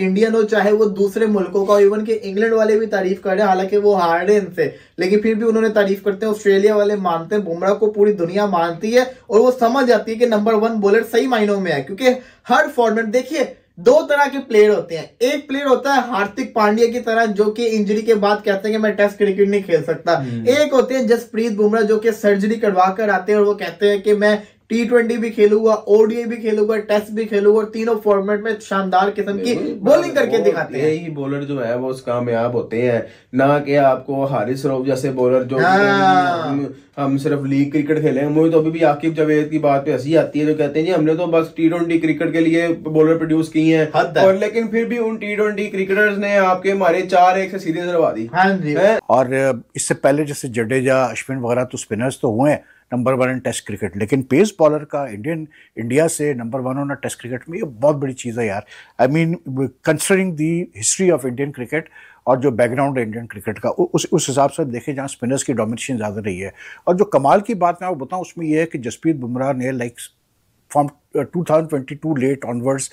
Indian हो चाहे वो दूसरे मुल्कों का इवन कि इंग्लैंड वाले भी तारीफ कर रहे हैं हालांकि वो हार्ड हार्डन से लेकिन फिर भी उन्होंने तारीफ करते हैं ऑस्ट्रेलिया वाले मानते हैं बुमराह को पूरी दुनिया मानती है और वो समझ जाती है कि नंबर वन बॉलर सही मायनों में है क्योंकि हर फॉर्मेट देखिए दो तरह के प्लेयर होते हैं एक प्लेयर होता है हार्दिक पांड्या की तरह जो कि इंजरी के बाद कहते हैं कि मैं टेस्ट क्रिकेट नहीं खेल सकता हम्म। एक होते हैं जसप्रीत बुमराह जो कि सर्जरी करवा कर आते हैं और वो कहते हैं कि मैं टी ट्वेंटी भी खेलूंगा ओडीए भी खेलूंगा टेस्ट भी खेलूंगा और तीनों फॉर्मेट में शानदार किस्म की बॉलिंग करके दिखाते हैं यही बॉलर जो है वो कामयाब होते हैं ना कि आपको हारिस रोफ जैसे बॉलर जो हाँ। हम, सिर्फ लीग क्रिकेट खेले हैं मुझे तो अभी भी आकिब जावेद की बात पे हंसी आती है जो कहते हैं जी हमने तो बस टी ट्वेंटी क्रिकेट के लिए बॉलर प्रोड्यूस किए हैं और लेकिन फिर भी उन टी ट्वेंटी क्रिकेटर्स ने आपके हमारे चार एक से सीरीज करवा दी हाँ और इससे पहले जैसे जडेजा अश्विन वगैरह तो स्पिनर्स तो हुए हैं number one in test cricket लेकिन पेस बॉलर का इंडियन इंडिया से नंबर वन होना टेस्ट क्रिकेट में ये बहुत बड़ी चीज़ है यार I mean considering the history of Indian cricket और जो बैकग्राउंड है इंडियन क्रिकेट का उस उस हिसाब से देखें जहाँ स्पिनर्स की डोमिनेशन ज़्यादा रही है और जो कमाल की बात मैं आपको बताऊँ उसमें यह है कि जसप्रीत बुमराह ने like from two thousand late onwards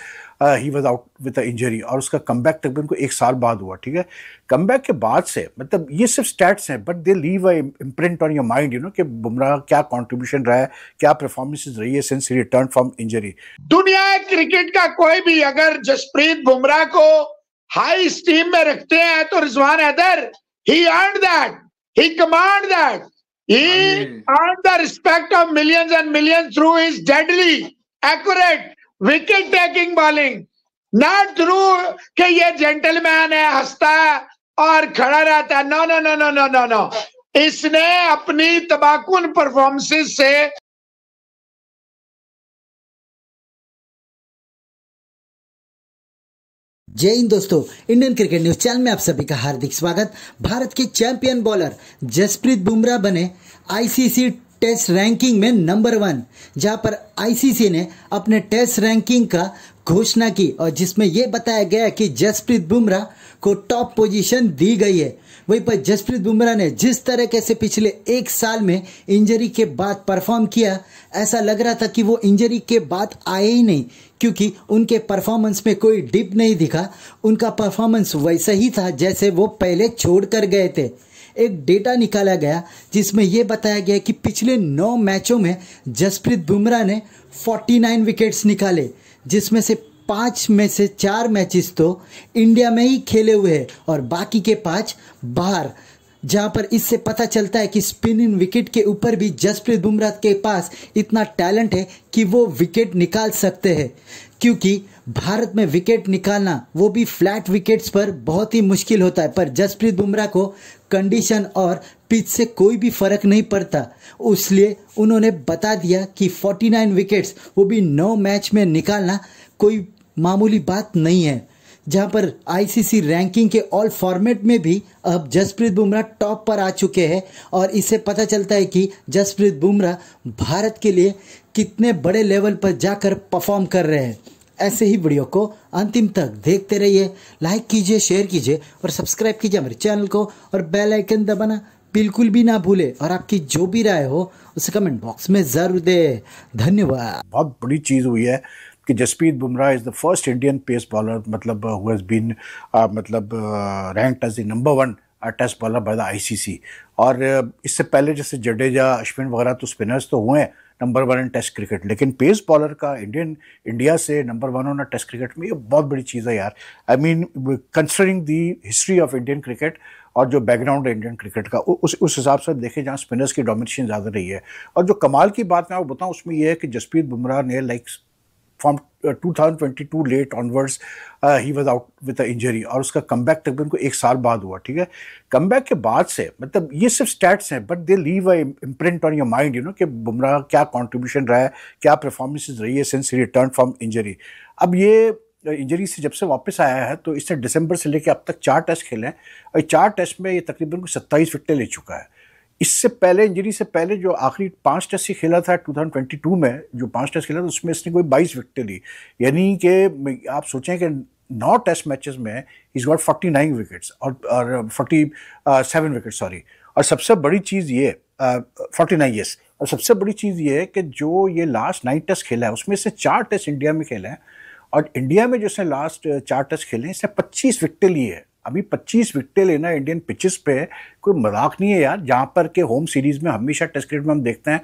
he was out with injury और उसका कम बैक तकरीबन को एक साल बाद हुआ ठीक है कम बैक के बाद से मतलब ये सिर्फ स्टैट्स हैं but they leave a imprint on your mind you know कि बुमराह क्या कॉन्ट्रीब्यूशन रहा है क्या परफॉर्मेंसेज रही है सिंस रिटर्न फ्रॉम इंजरी दुनिया क्रिकेट का कोई भी अगर जसप्रीत बुमराह को हाई स्टीम में रखते हैं तो Rizwan Haider he earn that he command that He earned the respect of millions and millions through his deadly, accurate, wicket taking bowling not through कि ये जेंटलमैन है हंसता है और खड़ा no no no no no no no no no इसने अपनी तबाकुन परफॉर्मेंसेस से जय हिंद दोस्तों इंडियन क्रिकेट न्यूज चैनल में आप सभी का हार्दिक स्वागत भारत के चैंपियन बॉलर जसप्रीत बुमराह बने आईसीसी टेस्ट रैंकिंग में नंबर वन जहां पर आईसीसी ने अपने टेस्ट रैंकिंग का घोषणा की और जिसमें यह बताया गया कि जसप्रीत बुमराह को टॉप पोजीशन दी गई है वहीं पर जसप्रीत बुमराह ने जिस तरह से पिछले एक साल में इंजरी के बाद परफॉर्म किया ऐसा लग रहा था कि वो इंजरी के बाद आए ही नहीं क्योंकि उनके परफॉर्मेंस में कोई डिप नहीं दिखा उनका परफॉर्मेंस वैसा ही था जैसे वो पहले छोड़ कर गए थे एक डेटा निकाला गया जिसमें यह बताया गया कि पिछले नौ मैचों में जसप्रीत बुमराह ने 49 विकेट्स निकाले जिसमें से पाँच में से चार मैचेस तो इंडिया में ही खेले हुए हैं और बाकी के पाँच बाहर जहां पर इससे पता चलता है कि स्पिन इन विकेट के ऊपर भी जसप्रीत बुमराह के पास इतना टैलेंट है कि वो विकेट निकाल सकते हैं क्योंकि भारत में विकेट निकालना वो भी फ्लैट विकेट्स पर बहुत ही मुश्किल होता है पर जसप्रीत बुमराह को कंडीशन और पिच से कोई भी फर्क नहीं पड़ता इसलिए उन्होंने बता दिया कि 49 विकेट्स वो भी नौ मैच में निकालना कोई मामूली बात नहीं है जहां पर आईसीसी रैंकिंग के ऑल फॉर्मेट में भी अब जसप्रीत बुमराह टॉप पर आ चुके हैं और इससे पता चलता है कि जसप्रीत बुमराह भारत के लिए कितने बड़े लेवल पर जाकर परफॉर्म कर रहे हैं ऐसे ही वीडियो को अंतिम तक देखते रहिए लाइक कीजिए शेयर कीजिए और सब्सक्राइब कीजिए हमारे चैनल को और बेल आइकन दबाना बिल्कुल भी ना भूले और आपकी जो भी राय हो उसे कमेंट बॉक्स में जरूर दे धन्यवाद बहुत बड़ी चीज हुई है कि Jasprit Bumrah is the first Indian pace bowler मतलब हु हैज़ बीन मतलब ranked as the number one test bowler by the ICC और uh, इससे पहले जैसे जडेजा अश्विन वगैरह तो स्पिनर्स तो हुए हैं number one in test cricket लेकिन पेस बॉलर का इंडियन इंडिया से नंबर वन होना टेस्ट क्रिकेट में ये बहुत बड़ी चीज़ है यार I mean considering the history of Indian cricket और जो बैकग्राउंड है इंडियन क्रिकेट का उस उस हिसाब से देखें जहाँ स्पिनर्स की डोमिनेशन ज़्यादा रही है और जो कमाल की बात मैं आपको बताऊँ उसमें यह है कि जसप्रीत बुमराह ने like from two late onwards he was out with injury और उसका कम बैक उनको एक साल बाद हुआ ठीक है कम बैक के बाद से मतलब ये सिर्फ स्टैट्स हैं but they leave a imprint on your mind you know कि बुमराह क्या कॉन्ट्रीब्यूशन रहा है क्या परफॉर्मेंसेज रही है सिंस रिटर्न फ्रॉम इंजरी अब ये इंजरी uh, से जब से वापस आया है तो इसने दिसंबर से लेकर अब तक चार टेस्ट खेले हैं और चार टेस्ट में ये तकरीबन को सत्ताईस विकटें ले चुका है इससे पहले इंजरी से पहले जो आखिरी पाँच टेस्ट से खेला था 2022 में जो पाँच टेस्ट खेला था उसमें इसने कोई बाईस विकटें ली यानी कि आप सोचें कि नौ टेस्ट मैचेस में is got forty nine wickets और फोर्टी सेवन विकेट सॉरी और सबसे बड़ी चीज़ ये फोर्टी नाइन यस और सबसे बड़ी चीज़ ये है कि जो ये लास्ट नाइन टेस्ट खेला है उसमें से चार टेस्ट इंडिया में खेला है और इंडिया में जो लास्ट uh, चार टेस्ट खेले हैं इसने पच्चीस विकटें ली है अभी 25 विकटें लेना इंडियन पिचेस पे कोई मजाक नहीं है यार जहाँ पर के होम सीरीज़ में हमेशा टेस्ट क्रिकेट में हम देखते हैं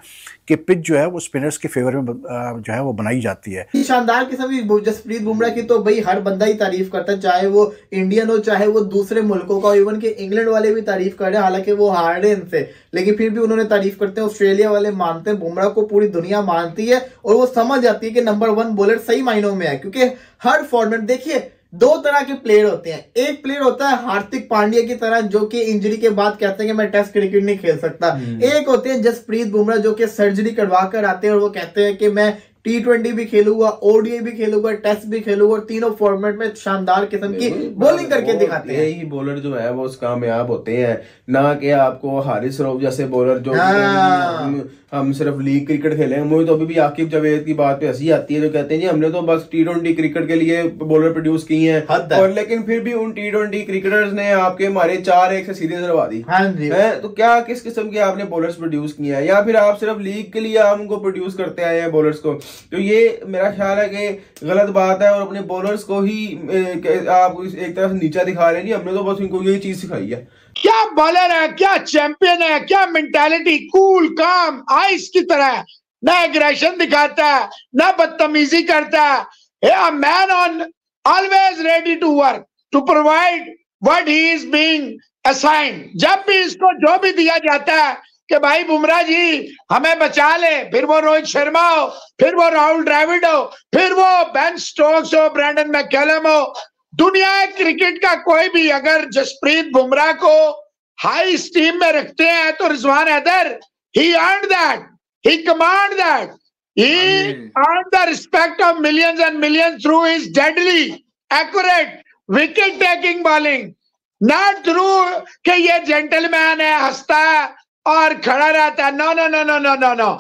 कि पिच जो है वो स्पिनर्स के फेवर में जो है वो बनाई जाती है शानदार किस्म की जसप्रीत बुमराह की तो भाई हर बंदा ही तारीफ करता है चाहे वो इंडियन हो चाहे वो दूसरे मुल्कों का इवन के इंग्लैंड वाले भी तारीफ कर रहे हैं हालांकि वो हार्ड है इनसे लेकिन फिर भी उन्होंने तारीफ करते हैं ऑस्ट्रेलिया वाले मानते हैं बुमराह को पूरी दुनिया मानती है और वो समझ जाती है कि नंबर वन बॉलर सही मायनों में है क्योंकि हर फॉर्मेट देखिए दो तरह के प्लेयर होते हैं एक प्लेयर होता है हार्दिक पांड्या की तरह जो कि इंजरी के बाद कहते हैं कि मैं टेस्ट क्रिकेट नहीं खेल सकता हम्म। एक होते हैं जसप्रीत बुमराह जो कि सर्जरी करवा कर आते हैं और वो कहते हैं कि मैं टी ट्वेंटी भी खेलूंगा ओडीआई भी खेलूंगा टेस्ट भी खेलूंगा और तीनों फॉर्मेट में शानदार किस्म की बॉलिंग करके दिखाते हैं यही बॉलर जो है वो कामयाब होते हैं ना कि आपको हारिस रोफ जैसे बॉलर जो हाँ। हम, हम सिर्फ लीग क्रिकेट खेले हैं मुझे तो अभी भी आकिब जावेद की बात पे हंसी आती है जो कहते हैं जी हमने तो बस टी ट्वेंटी क्रिकेट के लिए बॉलर प्रोड्यूस किए हैं और लेकिन फिर भी उन टी ट्वेंटी क्रिकेटर्स ने आपके हमारे चार एक से सीरीज लड़वा दी हाँ है तो क्या किस किस्म के आपने बॉलर्स प्रोड्यूस किए हैं या फिर आप सिर्फ लीग के लिए आप उनको प्रोड्यूस करते आए हैं बॉलर्स को तो ये मेरा ख्याल है कि गलत बात है और अपने बॉलर्स को ही आप एक तरह से नीचा दिखा रहे हैं जी हमने तो बस इनको यही चीज सिखाई है क्या बॉलर है क्या चैंपियन है क्या मेंटेलिटी कूल काम आइस की तरह ना एग्रेशन दिखाता है ना बदतमीजी करता है man on always ready to work to provide what he is being assign जब भी इसको जो भी दिया जाता है कि भाई बुमराह जी हमें बचा ले फिर वो रोहित शर्मा हो फिर वो राहुल ड्राविड हो फिर वो बेन स्टोक्स हो ब्रैंडन मैकेलम हो दुनिया क्रिकेट का कोई भी अगर जसप्रीत बुमराह को हाई स्टीम में रखते हैं तो Rizwan Haider he earn that he command that he earn the respect of millions and millions through his deadly accurate wicket taking bowling not through के ये जेंटलमैन है हंसता है और खड़ा रहता है no no no no no no no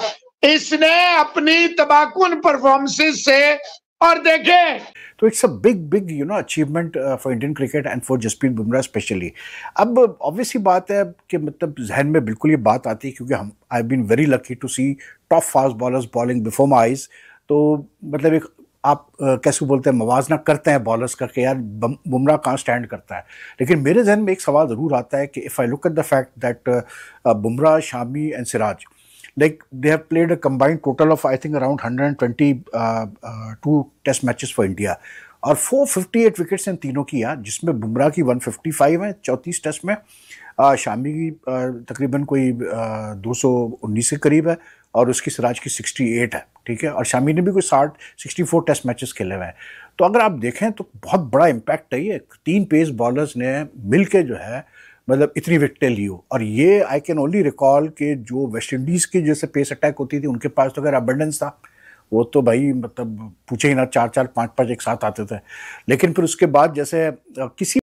इसने अपनी तबाकुन परफॉर्मेंसेस से और देखे तो it's a big big you know achievement for Indian cricket and for Jasprit Bumrah specially अब ऑब्वियसली बात है कि मतलब जहन में बिल्कुल ये बात आती है क्योंकि हम I been very lucky to see top fast bowlers bowling before my eyes तो मतलब एक आप कैसे बोलते हैं मवाजना करते हैं बॉलर्स का कि यार बुमराह कहाँ स्टैंड करता है लेकिन मेरे जहन में एक सवाल ज़रूर आता है कि if I look at the fact that Bumrah Shami and Siraj like they have played a combined total of I think around hundred and twenty two test matches for India और फोर फिफ्टी एट विकेट्स इन तीनों की यार जिसमें बुमराह की one fifty five हैं चौंतीस test में आ, शामी की तकरीबन कोई दो सौ उन्नीस के करीब है और उसकी सिराज की सिक्सटी एट है ठीक है और शामी ने भी कोई साठ सिक्सटी फोर टेस्ट मैचेस खेले हुए हैं तो अगर आप देखें तो बहुत बड़ा इम्पैक्ट है ये तीन पेस बॉलर्स ने मिल के जो है मतलब इतनी विकटें ली हो और ये आई कैन ओनली रिकॉल कि जो वेस्ट इंडीज़ की जैसे पेस अटैक होती थी उनके पास तो अगर अबंडेंस था वो तो भाई मतलब पूछे ही ना चार चार पाँच पाँच एक साथ आते थे लेकिन फिर उसके बाद जैसे किसी